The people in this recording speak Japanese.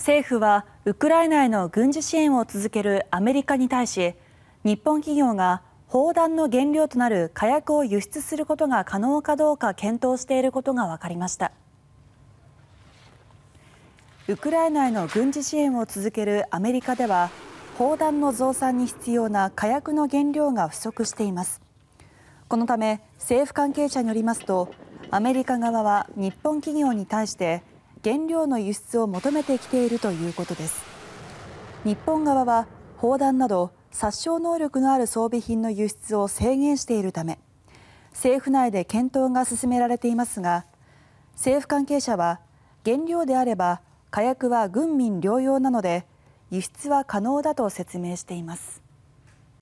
政府はウクライナへの軍事支援を続けるアメリカに対し日本企業が砲弾の原料となる火薬を輸出することが可能かどうか検討していることが分かりましたウクライナへの軍事支援を続けるアメリカでは砲弾の増産に必要な火薬の原料が不足していますこのため政府関係者によりますとアメリカ側は日本企業に対して原料の輸出を求めてきているということです日本側は砲弾など殺傷能力のある装備品の輸出を制限しているため政府内で検討が進められていますが政府関係者は原料であれば火薬は軍民両用なので輸出は可能だと説明しています。